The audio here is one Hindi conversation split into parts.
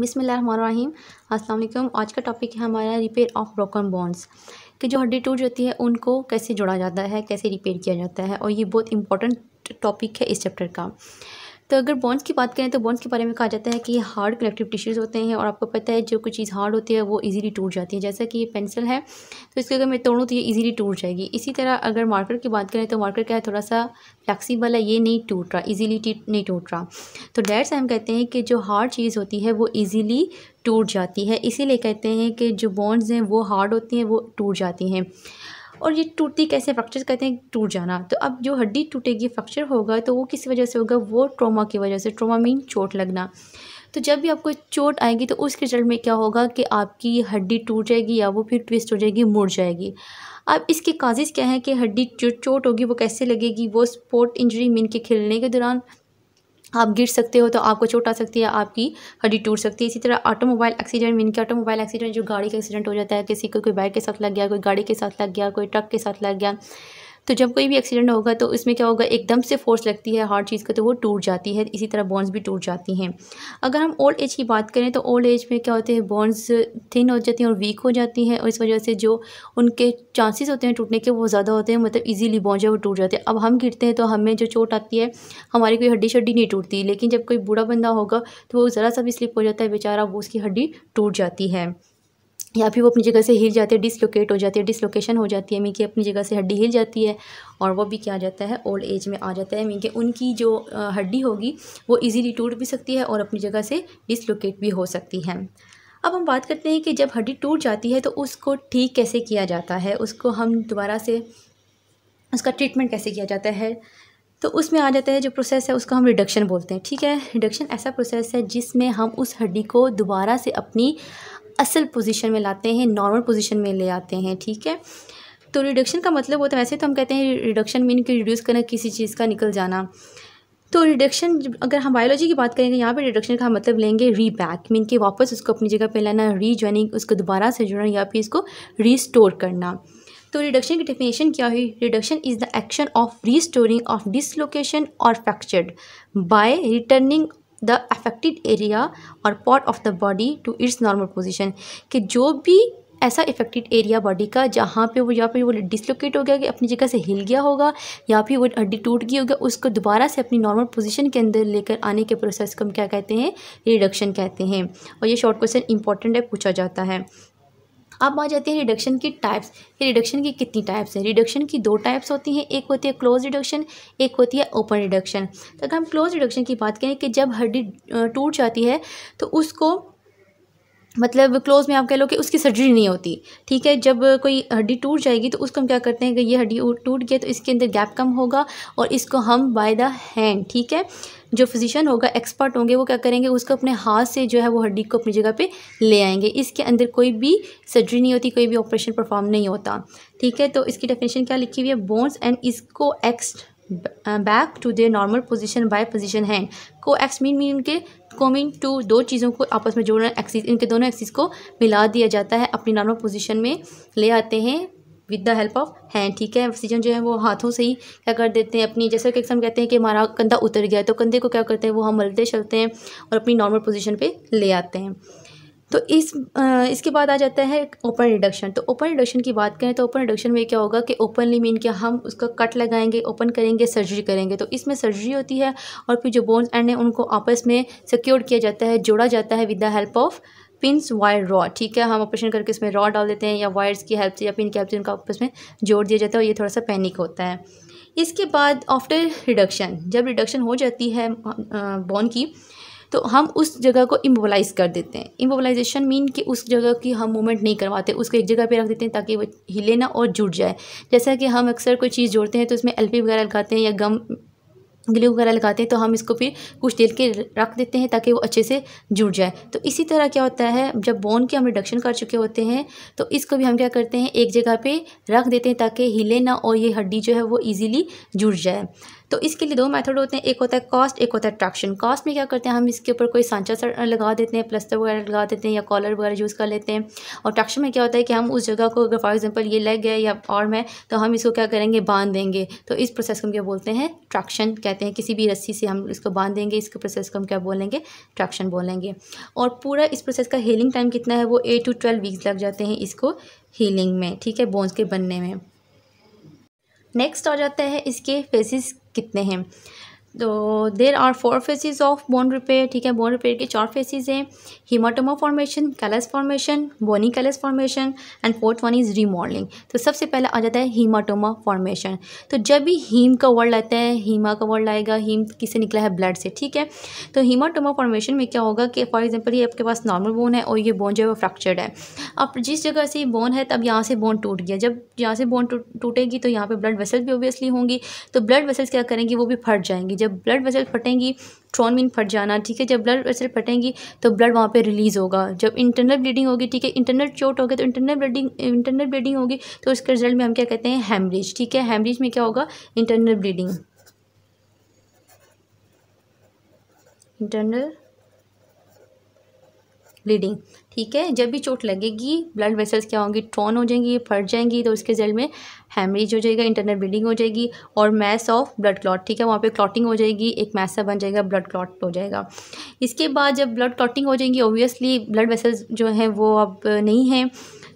बिसमीम अस्सलाम आज का टॉपिक है हमारा रिपेयर ऑफ ब्रोकन बोन्स कि जो हड्डी टूट जाती है उनको कैसे जोड़ा जाता है कैसे रिपेयर किया जाता है और ये बहुत इंपॉर्टेंट टॉपिक है इस चैप्टर का तो अगर बॉन्स की बात करें तो बॉन्स के बारे में कहा जाता है कि हार्ड कलेक्टिव टिश्यूज़ होते हैं और आपको पता है जो कुछ चीज़ हार्ड होती है वो ईजिली टूट जाती है जैसा कि ये पेंसिल है तो इसको अगर मैं तोड़ूँ तो ये ईजिली टूट जाएगी इसी तरह अगर मार्कर की बात करें तो मार्कर क्या है थोड़ा सा फ्लैक्सीबल है ये नहीं टूट रहा ईजिली नहीं टूट रहा तो डेट्स हम कहते हैं कि जो हार्ड चीज़ होती है वो ईजिली टूट जाती है इसीलिए कहते हैं कि जो बॉन्ड्स हैं वो हार्ड होती हैं वो टूट जाती हैं और ये टूटती कैसे फ्रैक्चर कहते हैं टूट जाना तो अब जो हड्डी टूटेगी फ्रैक्चर होगा तो वो किस वजह से होगा वो ट्रोमा की वजह से ट्रोमा मीन चोट लगना तो जब भी आपको चोट आएगी तो उसके रिजल्ट में क्या होगा कि आपकी हड्डी टूट जाएगी या वो फिर ट्विस्ट हो जाएगी मुड़ जाएगी अब इसके काजिज़ क्या हैं कि हड्डी जो चोट होगी वो कैसे लगेगी वो स्पोर्ट इंजरी मीन के खेलने के दौरान आप गिर सकते हो तो आपको चोट आ सकती है आपकी हड्डी टूट सकती है इसी तरह ऑटोमोबाइल एक्सीडेंट मीन कि ऑटोमोबाइल एक्सीडेंट जो गाड़ी का एक्सीडेंट हो जाता है किसी को कोई बाइक के साथ लग गया कोई गाड़ी के साथ लग गया कोई ट्रक के साथ लग गया तो जब कोई भी एक्सीडेंट होगा तो इसमें क्या होगा एकदम से फोर्स लगती है हार्ड चीज़ का तो वो टूट जाती है इसी तरह बॉन्स भी टूट जाती हैं अगर हम ओल्ड एज की बात करें तो ओल्ड एज में क्या होते हैं बॉन्स थिन हो जाती हैं और वीक हो जाती हैं और इस वजह से जो उनके चांसेस होते हैं टूटने के वो ज़्यादा होते हैं मतलब ईजीली बॉन्स है वो टूट जाते हैं अब हम गिरते हैं तो हमें जो चोट आती है हमारी कोई हड्डी शड्डी नहीं टूटती लेकिन जब कोई बूढ़ा बंदा होगा तो वो ज़रा सा भी स्लिप हो जाता है बेचारा वो उसकी हड्डी टूट जाती है या फिर वो अपनी जगह से हिल जाते हैं डिसलोकेट हो जाती है डिसलोकेशन हो जाती है मीन कि अपनी जगह से हड्डी हिल जाती है और वो भी क्या जाता है ओल्ड एज में आ जाता है मीन कि उनकी जो हड्डी होगी वो इजीली टूट भी सकती है और अपनी जगह से डिसलोकेट भी हो सकती है अब हम बात करते हैं कि जब हड्डी टूट जाती है तो उसको ठीक कैसे किया जाता है उसको हम दोबारा से उसका ट्रीटमेंट कैसे किया जाता है तो उसमें आ जाता है जो प्रोसेस है उसको हम रिडक्शन बोलते हैं ठीक है रिडक्शन ऐसा प्रोसेस है जिसमें हम उस हड्डी को दोबारा से अपनी असल पोजीशन में लाते हैं नॉर्मल पोजीशन में ले आते हैं ठीक है तो रिडक्शन का मतलब होता है वैसे तो हम कहते हैं रिडक्शन मीन कि रिड्यूस करना किसी चीज़ का निकल जाना तो रिडक्शन अगर हम बायोलॉजी की बात करेंगे यहाँ पे रिडक्शन का मतलब लेंगे री बैक मीन कि वापस उसको अपनी जगह पे लाना री उसको दोबारा से जुड़ना या फिर इसको रीस्टोर करना तो रिडक्शन की डेफिनेशन क्या हुई reduction is the action of restoring of dislocation और fractured by returning the affected area और part of the body to its normal position कि जो भी ऐसा इफेक्टेड एरिया बॉडी का जहाँ पे वो या फिर वो डिसलोकेट हो गया कि अपनी जगह से हिल गया होगा या फिर वो हड्डी टूट गई होगा उसको दोबारा से अपनी नॉर्मल पोजीशन के अंदर लेकर आने के प्रोसेस को हम क्या कहते हैं रिडक्शन कहते हैं और ये शॉर्ट क्वेश्चन इंपॉर्टेंट है पूछा जाता है अब आ जाते हैं रिडक्शन की टाइप्स रिडक्शन की कितनी टाइप्स हैं रिडक्शन की दो टाइप्स होती हैं एक होती है क्लोज रिडक्शन एक होती है ओपन रिडक्शन तो अगर हम क्लोज रिडक्शन की बात करें कि जब हड्डी टूट जाती है तो उसको मतलब क्लोज में आप कह लो कि उसकी सर्जरी नहीं होती ठीक है जब कोई हड्डी टूट जाएगी तो उसको हम क्या करते हैं कि ये हड्डी टूट गया तो इसके अंदर गैप कम होगा और इसको हम बाय द हैंड ठीक है जो फिजिशियन होगा एक्सपर्ट होंगे वो क्या करेंगे उसको अपने हाथ से जो है वो हड्डी को अपनी जगह पे ले आएंगे इसके अंदर कोई भी सर्जरी नहीं होती कोई भी ऑपरेशन परफॉर्म नहीं होता ठीक है तो इसकी डेफिनेशन क्या लिखी हुई है बोन्स एंड इसको एक्स्ट back to their normal position by position hand को एक्स मीन मीन के कोमिंग टू दो चीज़ों को आपस में जोड़ना एक्सिस इनके दोनों एक्सिस को मिला दिया जाता है अपनी नॉर्मल पोजिशन में ले आते हैं with the help of hand ठीक है ऑक्सीजन जो है वो हाथों से ही क्या कर देते हैं अपनी जैसे कि हम कहते हैं कि हमारा कंधा उतर गया है तो कंधे को क्या करते हैं वो हम मलते चलते हैं और अपनी नॉर्मल पोजिशन पर ले आते हैं तो इस आ, इसके बाद आ जाता है ओपन रिडक्शन तो ओपन रिडक्शन की बात करें तो ओपन रिडक्शन में क्या होगा कि ओपनली मीन कि हम उसका कट लगाएंगे ओपन करेंगे सर्जरी करेंगे तो इसमें सर्जरी होती है और फिर जो बोन्स एंड है उनको आपस में सिक्योर किया जाता है जोड़ा जाता है with the help of pins wire rod ठीक है हम ऑपरेशन करके इसमें रॉड डाल देते हैं या वायर्स की हेल्प से या पिन की हेल्प से उनका आपस में जोड़ दिया जाता है और ये थोड़ा सा पैनिक होता है इसके बाद आफ्टर रिडक्शन जब रिडक्शन हो जाती है बोन की तो हम उस जगह को इमोबलाइज कर देते हैं इमोबलाइजेशन मीन कि उस जगह की हम मूवमेंट नहीं करवाते उसको एक जगह पे रख देते हैं ताकि वो हिले ना और जुड़ जाए जैसा कि हम अक्सर कोई चीज़ जोड़ते हैं तो उसमें एल वगैरह लगाते हैं या गम ग्लू वगैरह लगाते हैं तो हम इसको फिर कुछ देर के रख देते हैं ताकि वो अच्छे से जुड़ जाए तो इसी तरह क्या होता है जब बोन की हम रिडक्शन कर चुके होते हैं तो इसको भी हम क्या करते हैं एक जगह पे रख देते हैं ताकि हिले ना और ये हड्डी जो है वो इजीली जुड़ जाए तो इसके लिए दो मेथड होते हैं एक होता है कॉस्ट एक होता है ट्रैक्शन कॉस्ट में क्या करते हैं हम इसके ऊपर कोई सांचा लगा देते हैं प्लस्तर वगैरह लगा देते हैं या कॉलर वगैरह यूज़ कर लेते हैं और अट्रैक्शन में क्या होता है कि हम उस जगह को अगर फॉर एग्जाम्पल ये लग गया या और में तो हम इसको क्या करेंगे बांध देंगे तो इस प्रोसेस को हम क्या बोलते हैं ट्रैक्शन कहते हैं किसी भी रस्सी से हम इसको बांध देंगे इसके प्रोसेस को हम क्या बोलेंगे ट्रैक्शन बोलेंगे और पूरा इस प्रोसेस का हीलिंग टाइम कितना है वो एट टू ट्वेल्व वीक्स लग जाते हैं इसको हीलिंग में ठीक है बोन्स के बनने में नेक्स्ट आ जाता है इसके फेसेस कितने हैं तो there are four phases of bone repair ठीक है बोन रिपेयर के चार फेसिस हैं haematoma formation callus formation bony callus formation and fourth one is remodelling तो सबसे पहले आ जाता है हीमाटोमा फॉर्मेशन तो जब भी हीम का वर्ड आता है हीमा का वर्ड आएगा हीम किससे निकला है ब्लड से ठीक है तो हीमाटोमा फॉर्मेशन में क्या होगा कि फॉर एग्जाम्पल ये आपके पास नॉर्मल बोन है और ये बोन जो है वो फ्रैक्चर्ड है अब जिस जगह से बोन है तब यहाँ से बोन टूट गया जब यहाँ से बोन टूटेगी तो यहाँ पर ब्लड वेसल्स भी ओबियसली होंगी तो ब्लड वेसल्स क्या करेंगी वो भी फट जाएंगी जब ब्लड वेसल फटेंगी ट्रॉन फट जाना ठीक है जब ब्लड वेसल फटेंगी तो ब्लड वहाँ पे रिलीज़ होगा जब इंटरनल ब्लीडिंग होगी ठीक है इंटरनल चोट होगी तो इंटरनल ब्लीडिंग इंटरनल ब्लीडिंग होगी तो उसके रिजल्ट में हम क्या कहते हैं हेमरेज ठीक है हेमरेज में क्या होगा इंटरनल ब्लीडिंग इंटरनल ब्लीडिंग ठीक है जब भी चोट लगेगी ब्लड वेसल्स क्या होंगी ट्रॉन हो जाएंगी फट जाएंगी तो उसके रिजल्ट में हेमरेज हो जाएगा इंटरनल ब्लीडिंग हो जाएगी और मैस ऑफ ब्लड क्लॉट ठीक है वहाँ पे क्लॉटिंग हो जाएगी एक मैसा बन जाएगा ब्लड क्लॉट हो जाएगा इसके बाद जब ब्लड क्लॉटिंग हो जाएगी ओबियसली ब्लड वेसल्स जो हैं वो अब नहीं हैं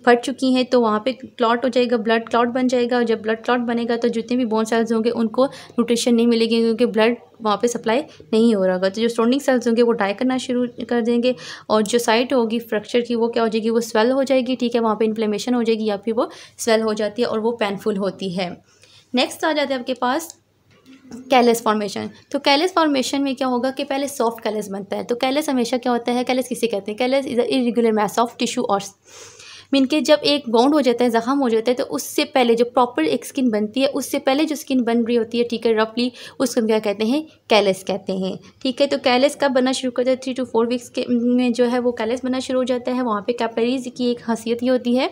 फट चुकी हैं तो वहाँ पे क्लॉट हो जाएगा ब्लड क्लॉट बन जाएगा और जब ब्लड क्लॉट बनेगा तो जितने भी बोन सेल्स होंगे उनको न्यूट्रिशन नहीं मिलेगी क्योंकि ब्लड वहाँ पे सप्लाई नहीं हो रहा होगा तो जो स्टोनिंग सेल्स होंगे वो डाई करना शुरू कर देंगे और जो साइट होगी फ्रैक्चर की वो क्या हो जाएगी वो स्वेल हो जाएगी ठीक है वहाँ पर इन्फ्लेमेशन हो जाएगी या फिर वो स्वेल हो जाती है और वो पेनफुल होती है नेक्स्ट आ जाते हैं आपके पास कैलस फॉर्मेशन तो कैलस फॉर्मेशन में क्या होगा कि पहले सॉफ्ट कैलस बनता है तो कैलस हमेशा क्या होता है कैलस किसे कहते हैं callus is a irregular mass of tissue और मीन के जब एक बाउंड हो जाता है ज़ख्म हो जाता है तो उससे पहले जो प्रॉपर एक स्किन बनती है उससे पहले जो स्किन बन रही होती है ठीक है रफली उसको हम क्या कहते हैं कैलेस कहते हैं ठीक है तो कैलेस कब बनना शुरू करता है थ्री टू फोर वीक्स के में जो है वो कैलेस बनना शुरू हो जाता है वहाँ पर कैपलरीज की एक खासियत ये होती है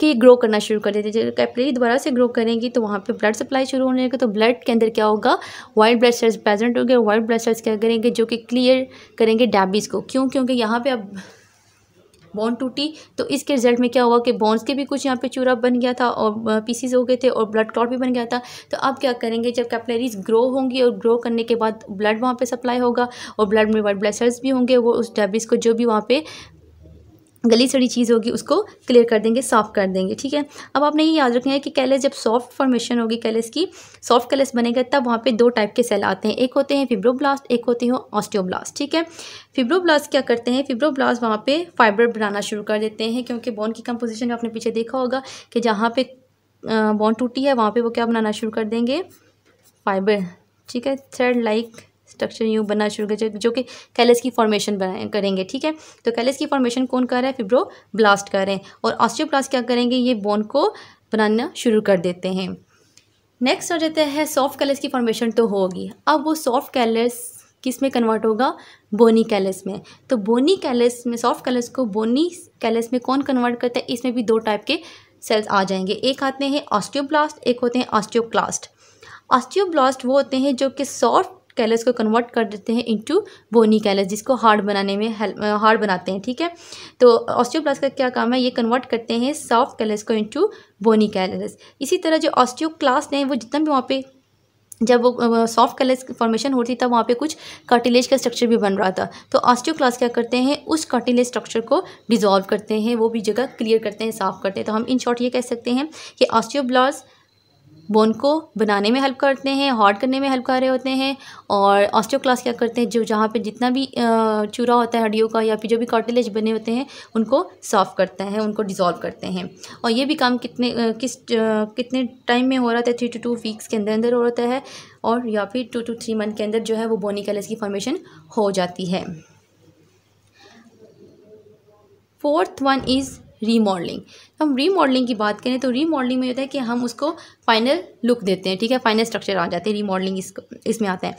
कि ग्रो करना शुरू कर देते हैं कैपलरी दोबारा से ग्रो करेंगी तो वहाँ पर ब्लड सप्लाई शुरू होने लगेगा तो ब्लड के अंदर क्या होगा वाइट ब्लड सेल्स प्रेजेंट होंगे वाइट ब्लड सेल्स क्या करेंगे जो कि क्लियर करेंगे डैबीज़ को क्यों क्योंकि यहाँ पर अब बॉन्ड टूटी तो इसके रिजल्ट में क्या हुआ कि बोन्स के भी कुछ यहाँ पे चूरा बन गया था और पीसीज हो गए थे और ब्लड क्लॉट भी बन गया था तो अब क्या करेंगे जब कैपलरीज ग्रो होंगी और ग्रो करने के बाद ब्लड वहाँ पर सप्लाई होगा और ब्लड में वाइट ब्लड सेल्स भी होंगे वो उस डेबिस को जो भी वहाँ पर गली सड़ी चीज़ होगी उसको क्लियर कर देंगे सॉफ्ट कर देंगे ठीक है अब आपने ये याद रखना है कि कैलेस जब सॉफ्ट फॉर्मेशन होगी कैलेस की सॉफ्ट कैलेस बनेगा तब वहाँ पे दो टाइप के सेल आते हैं एक होते हैं फिब्रोब्लास्ट एक होते हैं ऑस्टियोब्लास्ट ठीक है फिब्रोब्लास्ट क्या करते हैं फिब्रोब्लास्ट वहाँ पे फाइबर बनाना शुरू कर देते हैं क्योंकि बोन की कंपोजिशन आपने पीछे देखा होगा कि जहाँ पर बोन टूटी है वहाँ पर वो क्या बनाना शुरू कर देंगे फाइबर ठीक है थ्रेड लाइक स्ट्रक्चर यूँ बनना शुरू कर जो कि कैलस की फॉर्मेशन करेंगे ठीक है तो कैलस की फॉर्मेशन कौन कर रहा है फिब्रो ब्लास्ट कर रहे हैं और ऑस्टियोप्लास्ट क्या करेंगे ये बोन को बनाना शुरू कर देते हैं नेक्स्ट हो जाता है सॉफ्ट कैलस की फॉर्मेशन तो होगी अब वो सॉफ्ट कैलस किस में कन्वर्ट होगा बोनी कैलस में तो बोनी कैलस में सॉफ्ट कैलस को बोनी कैलस में कौन कन्वर्ट करता है इसमें भी दो टाइप के सेल्स आ जाएंगे एक आते हैं ऑस्टियोब्लास्ट एक होते हैं ऑस्टियोक्लास्ट ऑस्टियोब्लास्ट वो होते हैं जो कि सॉफ्ट कैलस को कन्वर्ट कर देते हैं इनटू बोनी कैलस जिसको हार्ड बनाने में हार्ड बनाते हैं ठीक है तो ऑस्टियोप्लास का क्या काम है ये कन्वर्ट करते हैं सॉफ्ट कैलस को इनटू बोनी कैलस इसी तरह जो क्लास हैं वो जितना भी वहाँ पे जब वो सॉफ्ट कलर्स फॉर्मेशन होती तब वहाँ पे कुछ कार्टिलेज का स्ट्रक्चर भी बन रहा था तो ऑस्टियोक्लास क्या करते हैं उस कार्टिलेज स्ट्रक्चर को डिज़ोल्व करते हैं वो भी जगह क्लियर करते हैं साफ करते हैं तो हम इन शॉर्ट ये कह सकते हैं कि ऑस्टियोब्लास बोन को बनाने में हेल्प करते हैं हॉट करने में हेल्प कर रहे होते हैं और ऑस्टियोक्लास क्या करते हैं जो जहाँ पे जितना भी चूरा होता है हड्डियों का या फिर जो भी कॉटिलेज बने होते हैं उनको साफ़ करता है उनको डिज़ोल्व करते हैं और ये भी काम कितने किस कितने टाइम में हो रहा था थ्री टू टू वीक्स के अंदर अंदर हो रहा है और या फिर टू टू थ्री मंथ के अंदर जो है वो बोनी कैलस की फॉर्मेशन हो जाती है फोर्थ वन इज़ रीमॉडलिंग हम रीमॉडलिंग की बात करें तो रीमॉडलिंग में होता है कि हम उसको फाइनल लुक देते हैं ठीक है फाइनल स्ट्रक्चर आ जाते हैं रीमॉडलिंग इसको इसमें आता है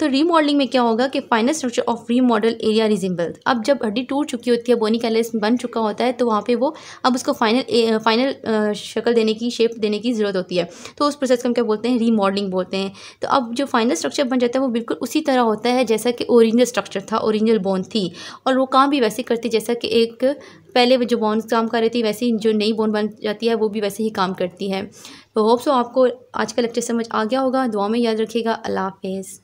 तो रीमॉडलिंग में क्या होगा कि final structure of remodel area resemble अब जब हड्डी टूट चुकी होती है बोनी कैलेस बन चुका होता है तो वहाँ पर वो अब उसको फाइनल फाइनल शक्ल देने की शेप देने की ज़रूरत होती है तो उस प्रोसेस को हम क्या बोलते हैं रीमॉडलिंग बोलते हैं तो अब जो फाइनल स्ट्रक्चर बन जाता है वो बिल्कुल उसी तरह होता है जैसा कि ओरिजिनल स्ट्रक्चर था ओरिजिनल बोन थी और वो काम भी वैसे करती जैसा कि एक पहले जो बॉन्स काम कर रही थी वैसे जो नई बोन बन जाती है वो भी वैसे ही काम करती है तो होप सो आपको आज का लेक्चर समझ आ गया होगा दुआ में याद रखिएगा अल्लाह हाफिज़